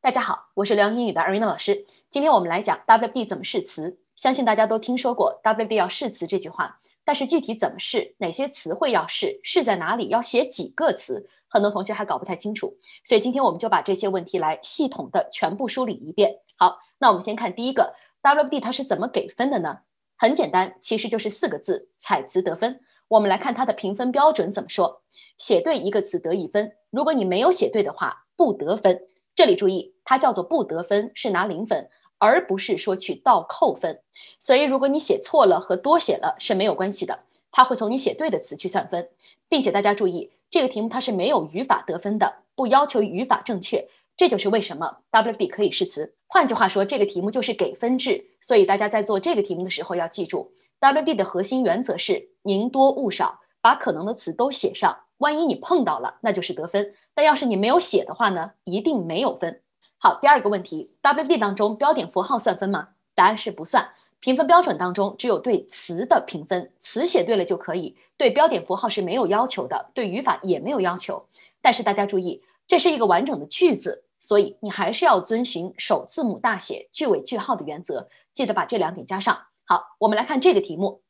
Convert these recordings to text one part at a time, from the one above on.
大家好，我是辽英语的阿瑞娜老师。今天我们来讲 WD 怎么试词，相信大家都听说过 WD 要试词这句话，但是具体怎么试，哪些词汇要试，试在哪里，要写几个词，很多同学还搞不太清楚。所以今天我们就把这些问题来系统的全部梳理一遍。好，那我们先看第一个 WD 它是怎么给分的呢？很简单，其实就是四个字：彩词得分。我们来看它的评分标准怎么说：写对一个词得一分，如果你没有写对的话，不得分。这里注意，它叫做不得分，是拿零分，而不是说去倒扣分。所以，如果你写错了和多写了是没有关系的，它会从你写对的词去算分，并且大家注意，这个题目它是没有语法得分的，不要求语法正确。这就是为什么 W B 可以试词。换句话说，这个题目就是给分制，所以大家在做这个题目的时候要记住，W B 的核心原则是宁多勿少，把可能的词都写上。万一你碰到了，那就是得分；但要是你没有写的话呢，一定没有分。好，第二个问题，W D 当中标点符号算分吗？答案是不算。评分标准当中只有对词的评分，词写对了就可以；对标点符号是没有要求的，对语法也没有要求。但是大家注意，这是一个完整的句子，所以你还是要遵循首字母大写、句尾句号的原则，记得把这两点加上。好，我们来看这个题目。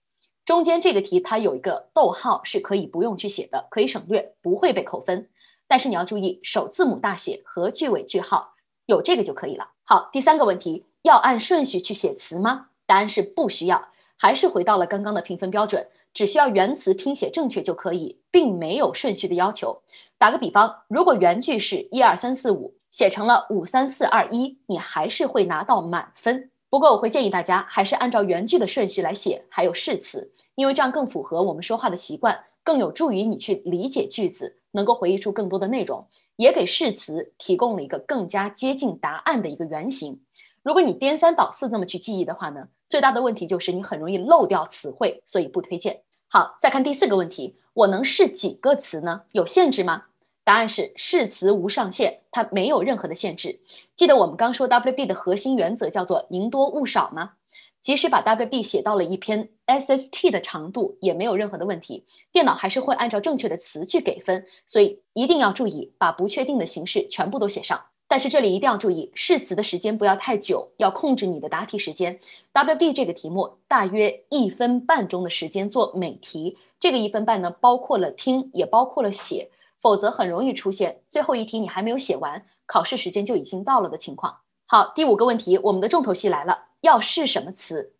中间这个题它有一个逗号，是可以不用去写的，可以省略，不会被扣分。但是你要注意首字母大写和句尾句号，有这个就可以了。好，第三个问题，要按顺序去写词吗？答案是不需要，还是回到了刚刚的评分标准，只需要原词拼写正确就可以，并没有顺序的要求。打个比方，如果原句是一二三四五，写成了五三四二一，你还是会拿到满分。不过我会建议大家还是按照原句的顺序来写，还有誓词，因为这样更符合我们说话的习惯，更有助于你去理解句子，能够回忆出更多的内容，也给誓词提供了一个更加接近答案的一个原型。如果你颠三倒四那么去记忆的话呢，最大的问题就是你很容易漏掉词汇，所以不推荐。好，再看第四个问题，我能试几个词呢？有限制吗？答案是，誓词无上限，它没有任何的限制。记得我们刚说 W B 的核心原则叫做“宁多勿少”吗？即使把 W B 写到了一篇 S S T 的长度，也没有任何的问题。电脑还是会按照正确的词去给分，所以一定要注意把不确定的形式全部都写上。但是这里一定要注意，试词的时间不要太久，要控制你的答题时间。W B 这个题目大约一分半钟的时间做每题，这个一分半呢，包括了听，也包括了写。否则很容易出现最后一题你还没有写完，考试时间就已经到了的情况。好，第五个问题，我们的重头戏来了，要试什么词？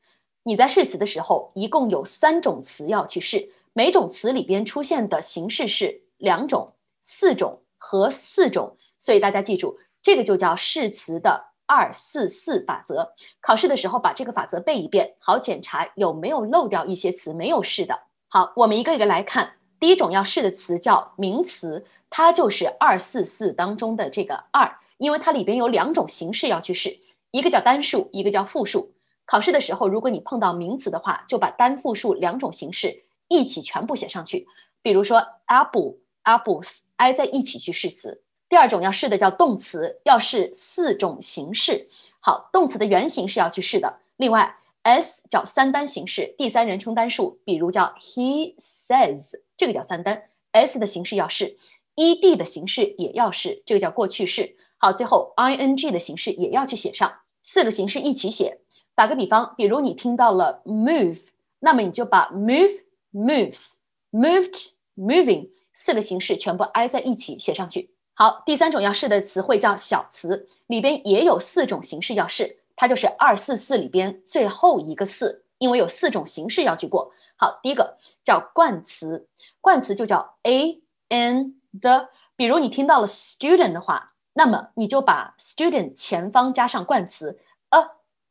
你在试词的时候，一共有三种词要去试，每种词里边出现的形式是两种、四种和四种。所以大家记住，这个就叫试词的二四四法则。考试的时候把这个法则背一遍，好检查有没有漏掉一些词没有试的。好，我们一个一个来看。第一种要试的词叫名词，它就是二四四当中的这个二，因为它里边有两种形式要去试，一个叫单数，一个叫复数。考试的时候，如果你碰到名词的话，就把单复数两种形式一起全部写上去。比如说 apple apples 挨在一起去试词。第二种要试的叫动词，要试四种形式。好，动词的原形是要去试的，另外 s 叫三单形式，第三人称单数，比如叫 he says。这个叫三单，s 的形式要试，e d 的形式也要试，这个叫过去式。好，最后 i n g 的形式也要去写上，四个形式一起写。打个比方，比如你听到了 move，那么你就把 move、moves、moved、moving 四个形式全部挨在一起写上去。好，第三种要试的词汇叫小词，里边也有四种形式要试，它就是二四四里边最后一个四，因为有四种形式要去过。好，第一个叫冠词，冠词就叫 a、n、the。比如你听到了 student 的话，那么你就把 student 前方加上冠词 a、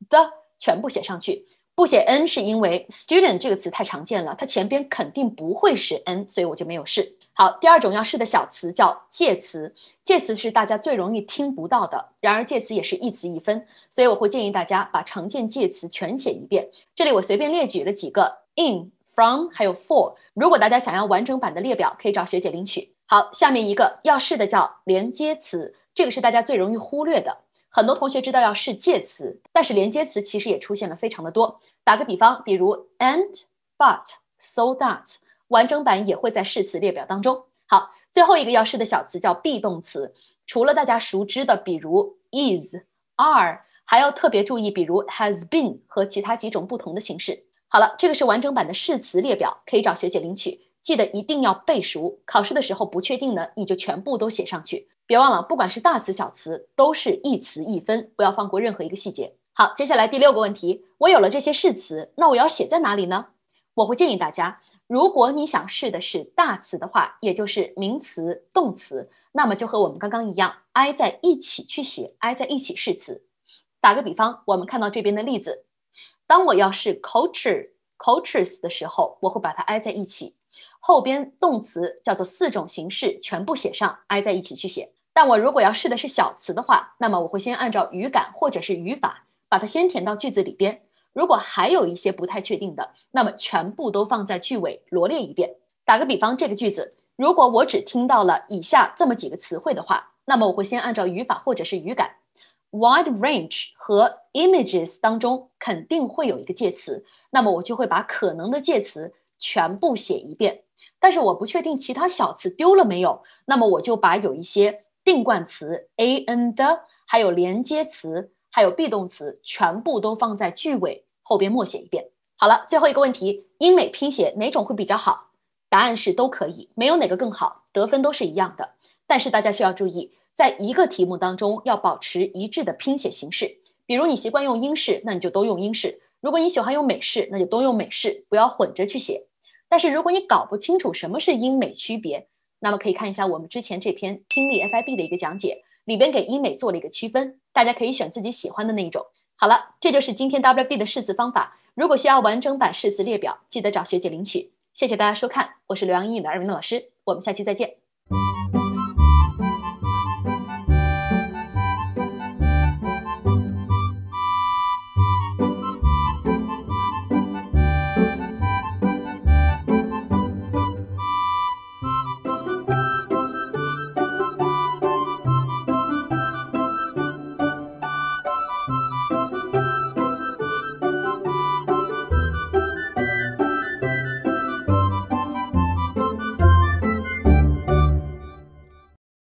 the，全部写上去。不写 n 是因为 student 这个词太常见了，它前边肯定不会是 n，所以我就没有试。好，第二种要试的小词叫介词，介词是大家最容易听不到的，然而介词也是一词一分，所以我会建议大家把常见介词全写一遍。这里我随便列举了几个 in。from 还有 for，如果大家想要完整版的列表，可以找学姐领取。好，下面一个要试的叫连接词，这个是大家最容易忽略的。很多同学知道要试介词，但是连接词其实也出现了非常的多。打个比方，比如 and、but、so that，完整版也会在试词列表当中。好，最后一个要试的小词叫 be 动词，除了大家熟知的，比如 is、are，还要特别注意，比如 has been 和其他几种不同的形式。好了，这个是完整版的试词列表，可以找学姐领取。记得一定要背熟，考试的时候不确定呢，你就全部都写上去。别忘了，不管是大词小词，都是一词一分，不要放过任何一个细节。好，接下来第六个问题，我有了这些试词，那我要写在哪里呢？我会建议大家，如果你想试的是大词的话，也就是名词、动词，那么就和我们刚刚一样，挨在一起去写，挨在一起试词。打个比方，我们看到这边的例子。当我要试 cultures 的时候，我会把它挨在一起，后边动词叫做四种形式全部写上，挨在一起去写。但我如果要试的是小词的话，那么我会先按照语感或者是语法把它先填到句子里边。如果还有一些不太确定的，那么全部都放在句尾罗列一遍。打个比方，这个句子，如果我只听到了以下这么几个词汇的话，那么我会先按照语法或者是语感。Wide range 和 images 当中肯定会有一个介词，那么我就会把可能的介词全部写一遍，但是我不确定其他小词丢了没有，那么我就把有一些定冠词 a n d 还有连接词，还有 be 动词，全部都放在句尾后边默写一遍。好了，最后一个问题，英美拼写哪种会比较好？答案是都可以，没有哪个更好，得分都是一样的。但是大家需要注意。在一个题目当中，要保持一致的拼写形式。比如你习惯用英式，那你就都用英式；如果你喜欢用美式，那就都用美式，不要混着去写。但是如果你搞不清楚什么是英美区别，那么可以看一下我们之前这篇听力 FIB 的一个讲解，里边给英美做了一个区分，大家可以选自己喜欢的那一种。好了，这就是今天 W B 的试字方法。如果需要完整版试字列表，记得找学姐领取。谢谢大家收看，我是刘洋英语的二明诺老师，我们下期再见。